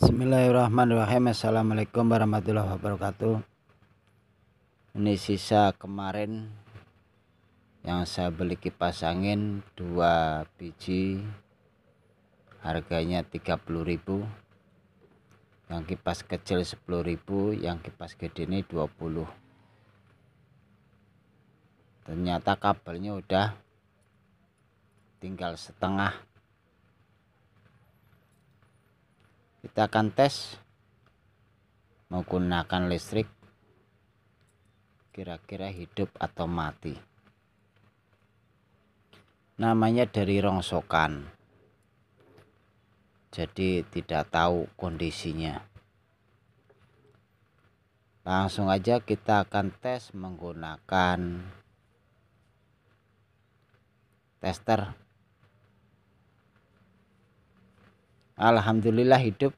Bismillahirrahmanirrahim Assalamualaikum warahmatullahi wabarakatuh Ini sisa kemarin Yang saya beli kipas angin dua biji Harganya ribu Yang kipas kecil ribu Yang kipas gede ini 20 Ternyata kabelnya udah Tinggal setengah kita akan tes menggunakan listrik kira-kira hidup atau mati namanya dari rongsokan jadi tidak tahu kondisinya langsung aja kita akan tes menggunakan tester Alhamdulillah hidup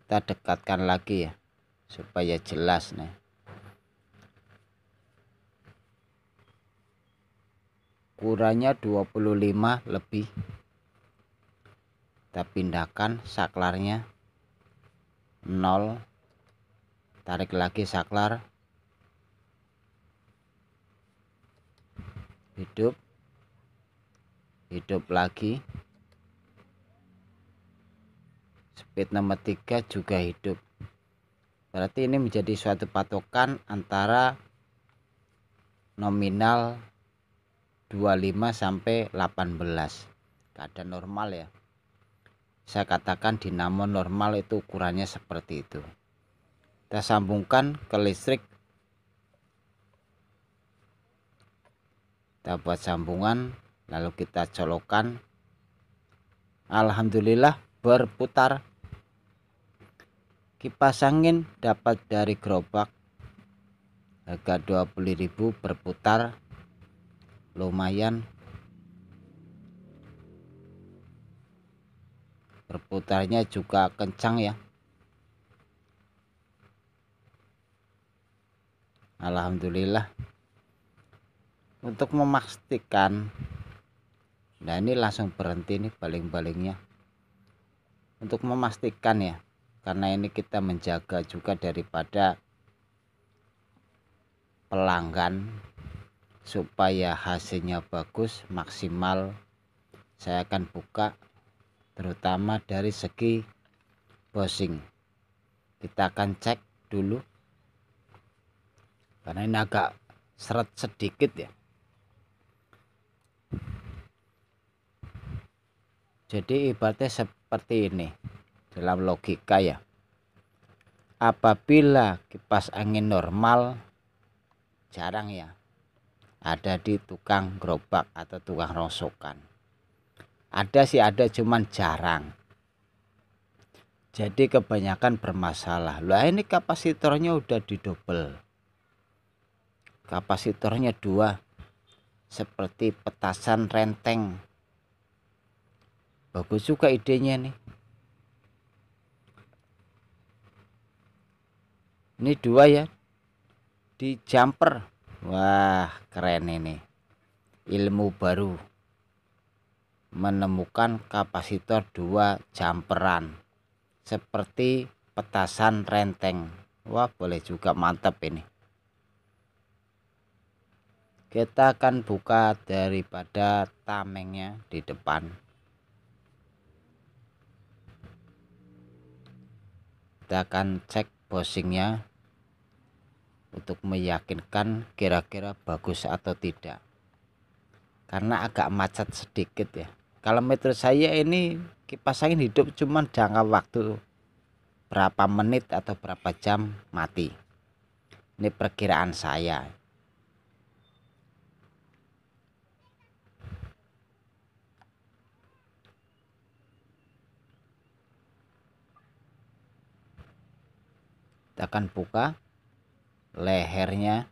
kita dekatkan lagi ya supaya jelas nih ukurannya 25 lebih kita pindahkan saklarnya 0 tarik lagi saklar hidup hidup lagi speed nomor 3 juga hidup berarti ini menjadi suatu patokan antara nominal 25 sampai 18 keadaan normal ya saya katakan dinamo normal itu ukurannya seperti itu kita sambungkan ke listrik kita buat sambungan lalu kita colokan Alhamdulillah berputar kipas angin dapat dari gerobak harga 20.000 berputar lumayan berputarnya juga kencang ya Alhamdulillah untuk memastikan nah ini langsung berhenti nih baling-balingnya untuk memastikan ya karena ini kita menjaga juga daripada pelanggan supaya hasilnya bagus maksimal saya akan buka terutama dari segi bosing kita akan cek dulu karena ini agak seret sedikit ya Jadi ibaratnya seperti ini dalam logika ya. Apabila kipas angin normal jarang ya ada di tukang gerobak atau tukang rosokan. Ada sih ada cuman jarang. Jadi kebanyakan bermasalah. Lah ini kapasitornya udah didobel. Kapasitornya dua seperti petasan renteng bagus suka idenya nih ini dua ya di jumper wah keren ini ilmu baru menemukan kapasitor dua jumperan seperti petasan renteng wah boleh juga mantap ini kita akan buka daripada tamengnya di depan kita akan cek bosingnya untuk meyakinkan kira-kira bagus atau tidak karena agak macet sedikit ya kalau meter saya ini kipas angin hidup cuman jangka waktu berapa menit atau berapa jam mati ini perkiraan saya kita akan buka lehernya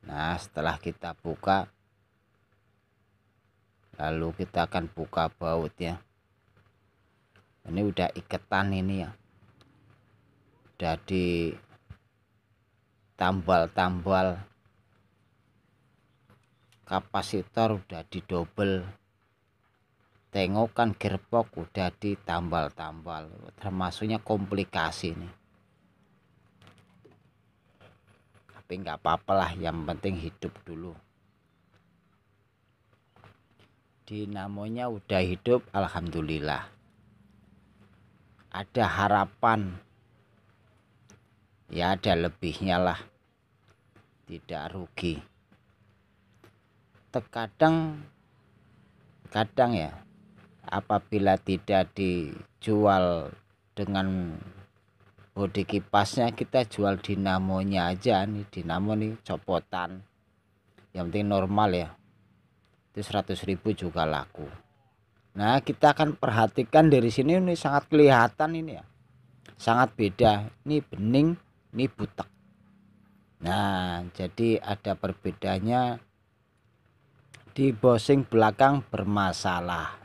nah setelah kita buka lalu kita akan buka bautnya ini udah iketan ini ya udah di tambal-tambal kapasitor udah didobel tengokan gerbok udah ditambal-tambal termasuknya komplikasi nih tapi nggak apa-apa lah yang penting hidup dulu dinamonya udah hidup Alhamdulillah ada harapan ya ada lebihnya lah tidak rugi terkadang kadang ya apabila tidak dijual dengan bodi kipasnya kita jual dinamonya aja nih dinamo nih copotan yang penting normal ya itu 100 ribu juga laku nah kita akan perhatikan dari sini ini sangat kelihatan ini ya sangat beda ini bening ini butek nah jadi ada perbedaannya di bosing belakang bermasalah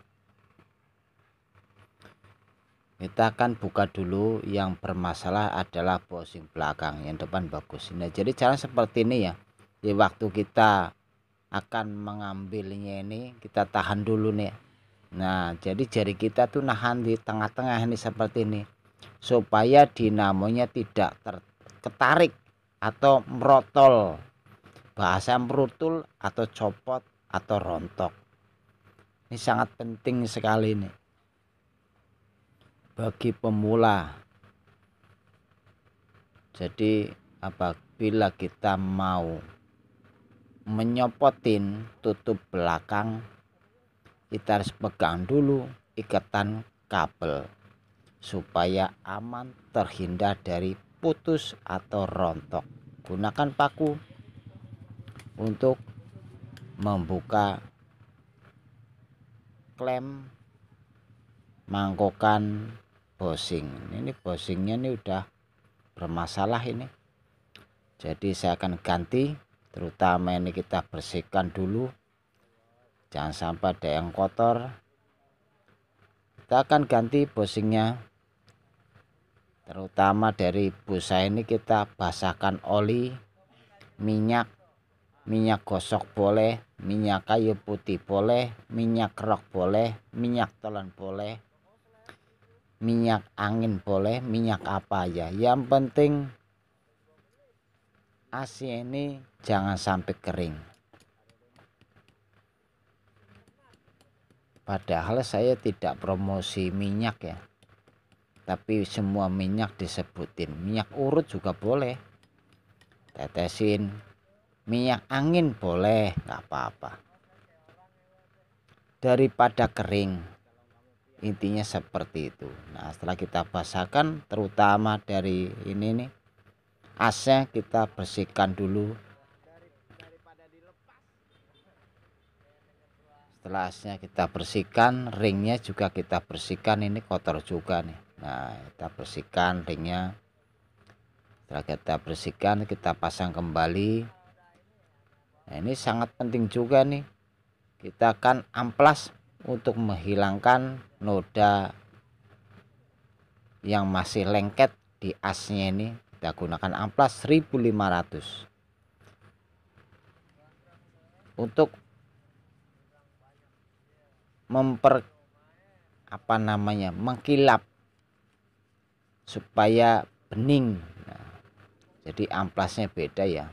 kita akan buka dulu yang bermasalah adalah browsing belakang yang depan bagus nah jadi cara seperti ini ya di waktu kita akan mengambilnya ini kita tahan dulu nih nah jadi jari kita tuh nahan di tengah-tengah ini seperti ini supaya dinamonya tidak tertarik atau merotol bahasa merutul atau copot atau rontok ini sangat penting sekali nih bagi pemula. Jadi apabila kita mau menyopotin tutup belakang kita harus pegang dulu ikatan kabel supaya aman terhindar dari putus atau rontok gunakan paku untuk membuka klem mangkokan Bosing, ini bosingnya ini udah bermasalah ini jadi saya akan ganti terutama ini kita bersihkan dulu jangan sampai ada yang kotor kita akan ganti bosingnya terutama dari busa ini kita basahkan oli minyak minyak gosok boleh minyak kayu putih boleh minyak rok boleh minyak telan boleh minyak angin boleh minyak apa aja yang penting AC ini jangan sampai kering padahal saya tidak promosi minyak ya tapi semua minyak disebutin minyak urut juga boleh tetesin minyak angin boleh nggak apa-apa daripada kering intinya seperti itu nah setelah kita basahkan terutama dari ini nih asnya kita bersihkan dulu setelah asnya kita bersihkan ringnya juga kita bersihkan ini kotor juga nih nah kita bersihkan ringnya setelah kita bersihkan kita pasang kembali nah ini sangat penting juga nih kita akan amplas untuk menghilangkan noda yang masih lengket di asnya ini kita gunakan amplas 1500 untuk memper apa namanya mengkilap supaya bening nah, jadi amplasnya beda ya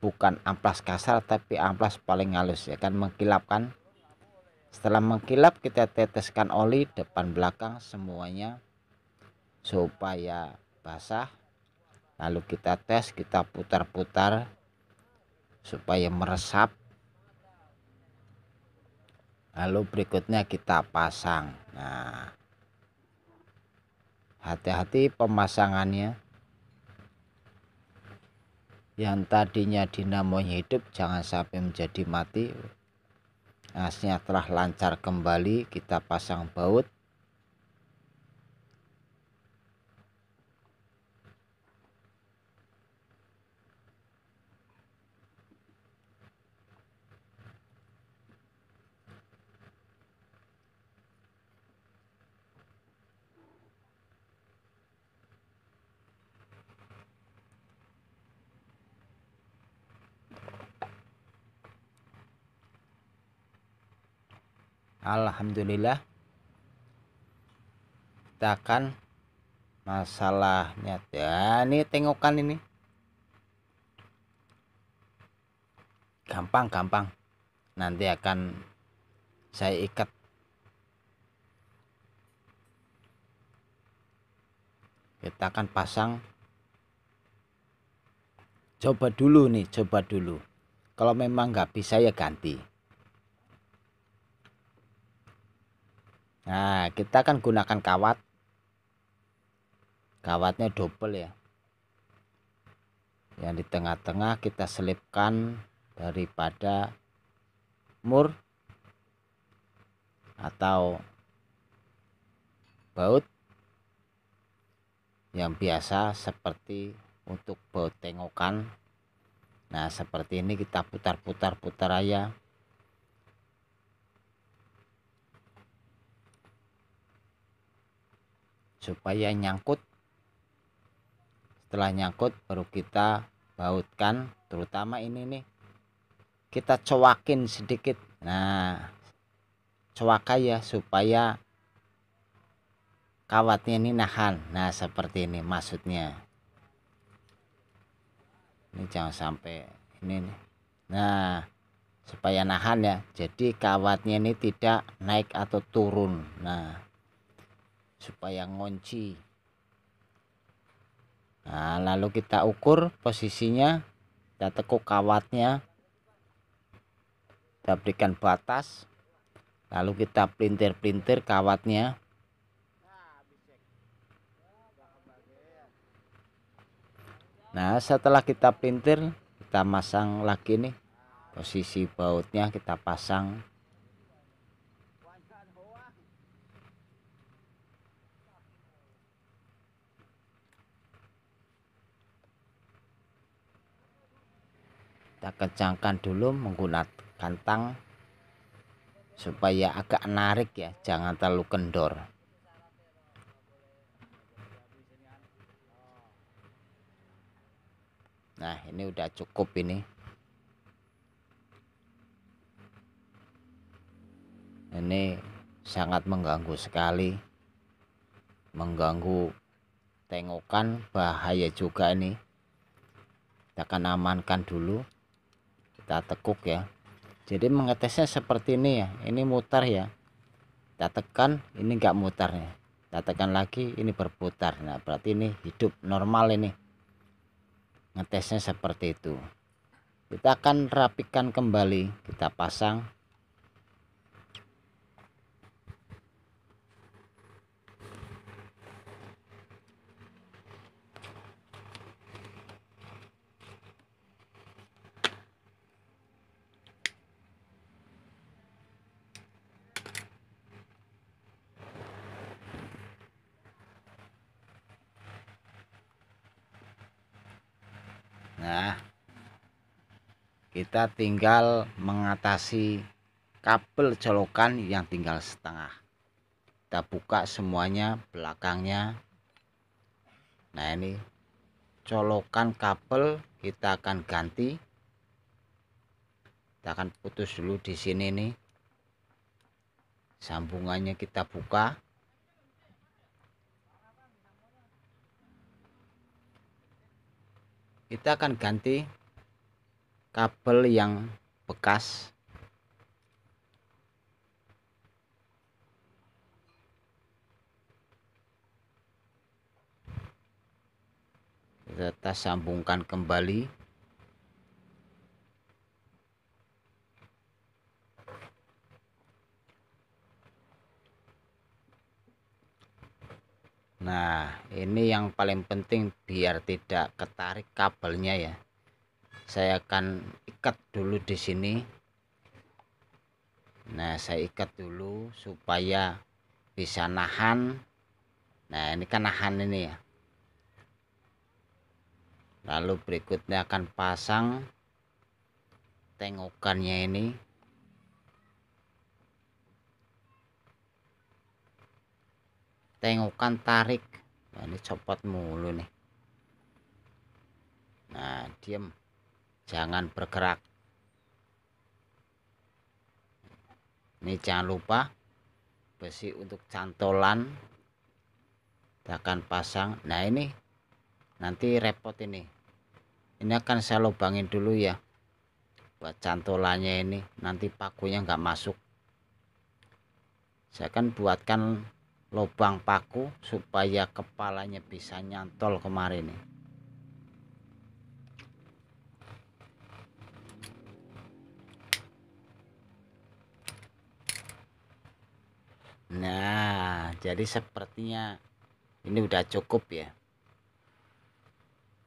bukan amplas kasar tapi amplas paling halus ya kan mengkilapkan setelah mengkilap kita teteskan oli depan belakang semuanya supaya basah. Lalu kita tes, kita putar-putar supaya meresap. Lalu berikutnya kita pasang. Nah, hati-hati pemasangannya. Yang tadinya dinamonya hidup jangan sampai menjadi mati nah, telah lancar kembali kita pasang baut Alhamdulillah kita akan masalahnya ya ini tengokan ini gampang gampang nanti akan saya ikat kita akan pasang coba dulu nih coba dulu kalau memang nggak bisa ya ganti Nah, kita akan gunakan kawat. Kawatnya double ya. Yang di tengah-tengah kita selipkan daripada mur atau baut yang biasa seperti untuk baut tengokan. Nah, seperti ini kita putar-putar putar aja. supaya nyangkut setelah nyangkut baru kita bautkan terutama ini nih kita cowakin sedikit nah cowak ya supaya kawatnya ini nahan nah seperti ini maksudnya ini jangan sampai ini nih nah supaya nahan ya jadi kawatnya ini tidak naik atau turun nah supaya ngunci nah lalu kita ukur posisinya kita tekuk kawatnya kita berikan batas lalu kita pelintir-pelintir kawatnya nah setelah kita pelintir kita masang lagi nih posisi bautnya kita pasang kita kencangkan dulu menggunakan tang supaya agak narik ya jangan terlalu kendor nah ini udah cukup ini ini sangat mengganggu sekali mengganggu tengokan bahaya juga ini kita akan amankan dulu kita tekuk ya jadi mengetesnya seperti ini ya ini mutar ya kita tekan ini enggak mutar ya kita tekan lagi ini berputar nah berarti ini hidup normal ini ngetesnya seperti itu kita akan rapikan kembali kita pasang kita tinggal mengatasi kabel colokan yang tinggal setengah kita buka semuanya belakangnya nah ini colokan kabel kita akan ganti kita akan putus dulu di sini nih sambungannya kita buka kita akan ganti kabel yang bekas kita sambungkan kembali nah ini yang paling penting biar tidak ketarik kabelnya ya saya akan ikat dulu di sini nah saya ikat dulu supaya bisa nahan nah ini kan nahan ini ya lalu berikutnya akan pasang tengokannya ini tengokan tarik nah, ini copot mulu nih nah diam jangan bergerak ini jangan lupa besi untuk cantolan kita akan pasang nah ini nanti repot ini ini akan saya lubangin dulu ya buat cantolannya ini nanti pakunya nggak masuk saya akan buatkan lubang paku supaya kepalanya bisa nyantol kemarin nih Nah, jadi sepertinya ini udah cukup ya.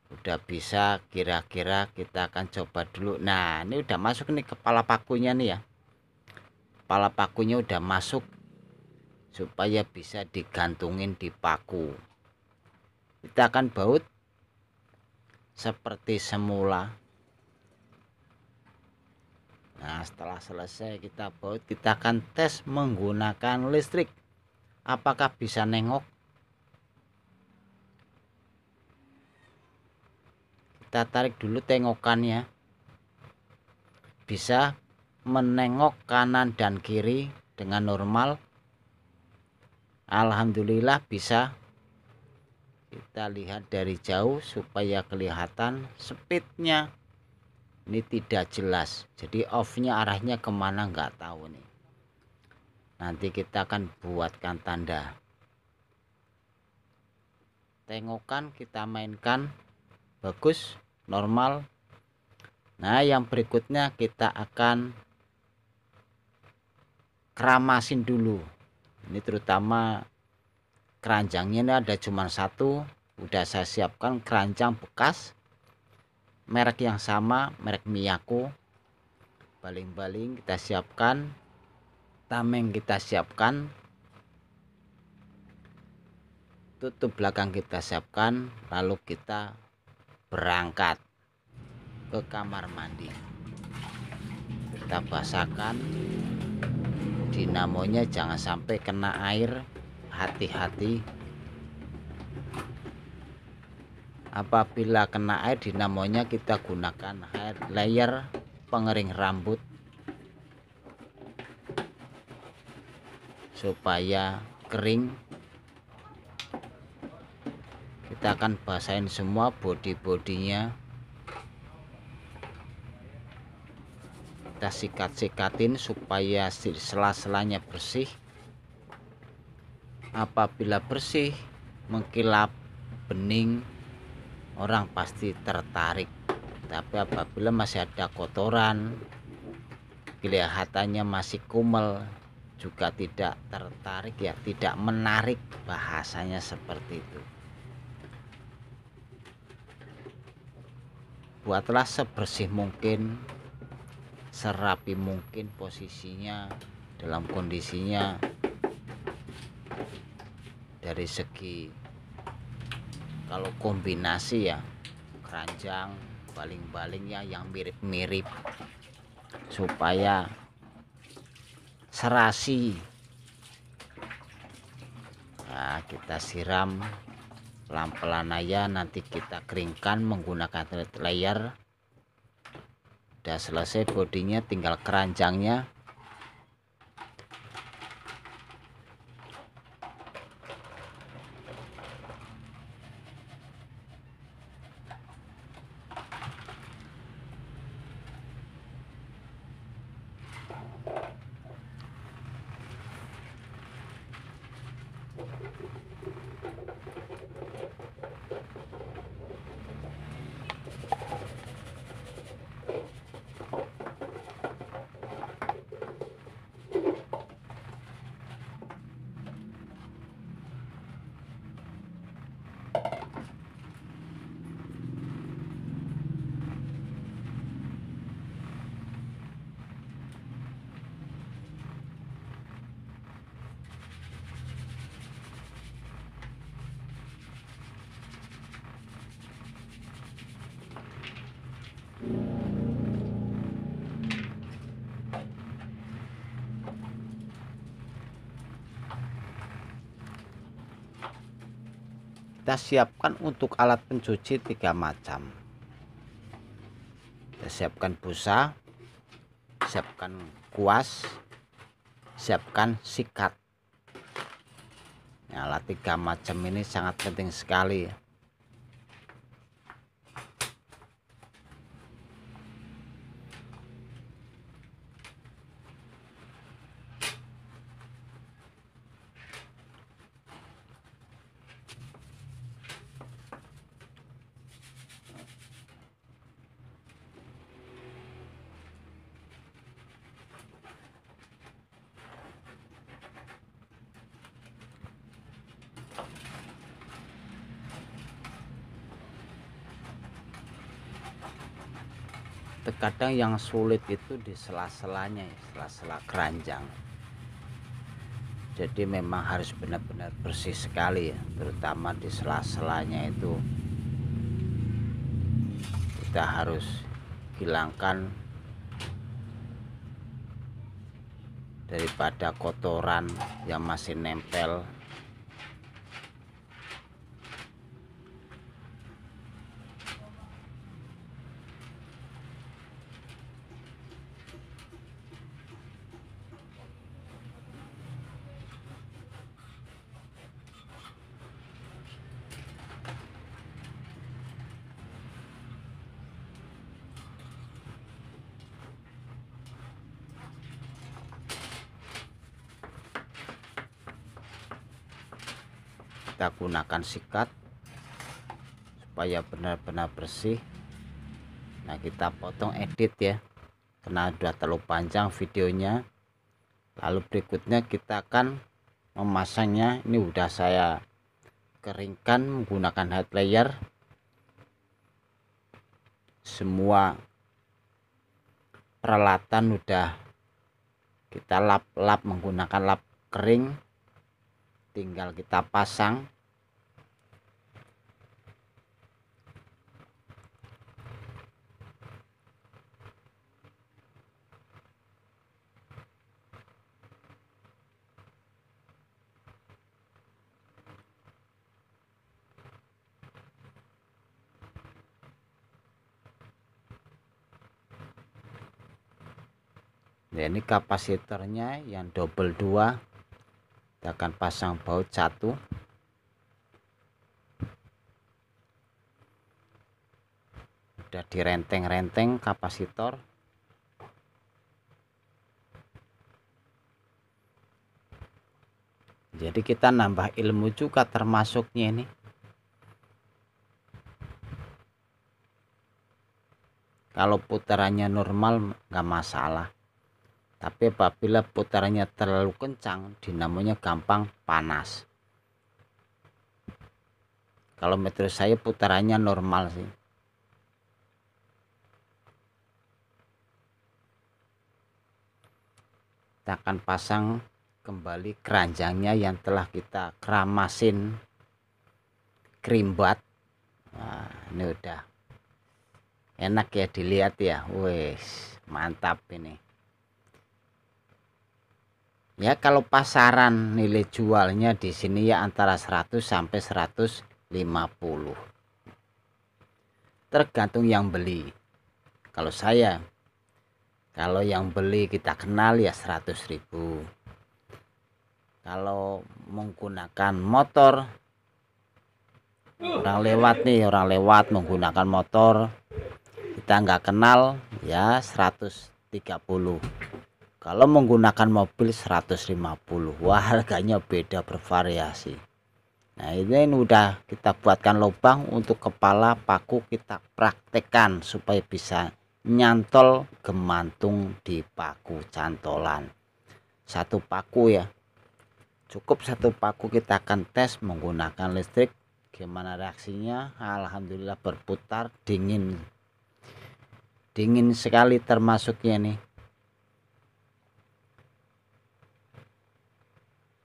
Udah bisa kira-kira kita akan coba dulu. Nah, ini udah masuk nih kepala pakunya nih ya. Kepala pakunya udah masuk supaya bisa digantungin di paku. Kita akan baut seperti semula. Nah, setelah selesai kita baut, kita akan tes menggunakan listrik. Apakah bisa nengok? Kita tarik dulu tengokannya. Bisa menengok kanan dan kiri dengan normal. Alhamdulillah bisa. Kita lihat dari jauh supaya kelihatan speednya ini tidak jelas jadi off arahnya kemana nggak tahu nih nanti kita akan buatkan tanda tengokan kita mainkan bagus normal nah yang berikutnya kita akan keramasin dulu ini terutama keranjangnya ini ada cuma satu udah saya siapkan keranjang bekas merek yang sama merek Miyako baling-baling kita siapkan tameng kita siapkan tutup belakang kita siapkan lalu kita berangkat ke kamar mandi kita basahkan dinamonya jangan sampai kena air hati-hati apabila kena air dinamonya kita gunakan air layer pengering rambut supaya kering kita akan basahin semua body-bodinya kita sikat-sikatin supaya sela-selanya bersih apabila bersih mengkilap bening orang pasti tertarik tapi apabila masih ada kotoran kelihatannya masih kumel juga tidak tertarik ya tidak menarik bahasanya seperti itu buatlah sebersih mungkin serapi mungkin posisinya dalam kondisinya dari segi kalau kombinasi ya keranjang baling balingnya yang mirip-mirip supaya serasi nah kita siram pelan-pelan aja nanti kita keringkan menggunakan layer udah selesai bodinya tinggal keranjangnya kita siapkan untuk alat pencuci tiga macam kita siapkan busa siapkan kuas siapkan sikat nah, alat tiga macam ini sangat penting sekali terkadang yang sulit itu di sela-selanya ya, sela-sela keranjang jadi memang harus benar-benar bersih sekali ya terutama di sela-selanya itu kita harus hilangkan daripada kotoran yang masih nempel kita gunakan sikat supaya benar-benar bersih nah kita potong edit ya karena sudah terlalu panjang videonya lalu berikutnya kita akan memasangnya ini sudah saya keringkan menggunakan head layer semua peralatan sudah kita lap-lap menggunakan lap kering tinggal kita pasang ya ini kapasitornya yang double 2 kita akan pasang baut satu udah direnteng-renteng kapasitor jadi kita nambah ilmu juga termasuknya ini kalau putarannya normal nggak masalah tapi apabila putarannya terlalu kencang, dinamonya gampang panas. Kalau metode saya putarannya normal sih. Kita akan pasang kembali keranjangnya yang telah kita keramasin krimbat. Nah, ini udah enak ya dilihat ya wes mantap ini ya kalau pasaran nilai jualnya di sini ya antara 100 sampai 150 tergantung yang beli kalau saya kalau yang beli kita kenal ya 100.000 kalau menggunakan motor uh. orang lewat nih orang lewat menggunakan motor kita nggak kenal ya 130 kalau menggunakan mobil 150 wah harganya beda bervariasi nah ini, sudah udah kita buatkan lubang untuk kepala paku kita praktekkan supaya bisa nyantol gemantung di paku cantolan satu paku ya cukup satu paku kita akan tes menggunakan listrik gimana reaksinya Alhamdulillah berputar dingin dingin sekali termasuknya nih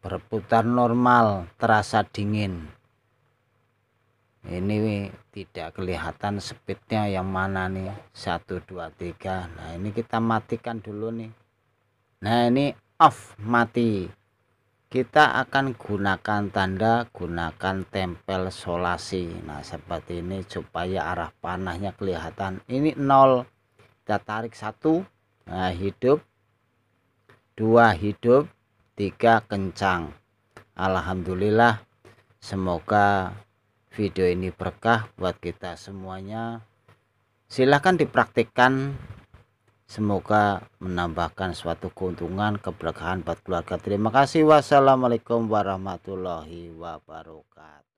berputar normal terasa dingin ini tidak kelihatan speednya yang mana nih 1 2 3 nah ini kita matikan dulu nih nah ini off mati kita akan gunakan tanda gunakan tempel solasi nah seperti ini supaya arah panahnya kelihatan ini nol kita tarik satu nah hidup dua hidup Tiga kencang Alhamdulillah semoga video ini berkah buat kita semuanya silahkan dipraktikkan semoga menambahkan suatu keuntungan keberkahan buat keluarga terima kasih wassalamualaikum warahmatullahi wabarakatuh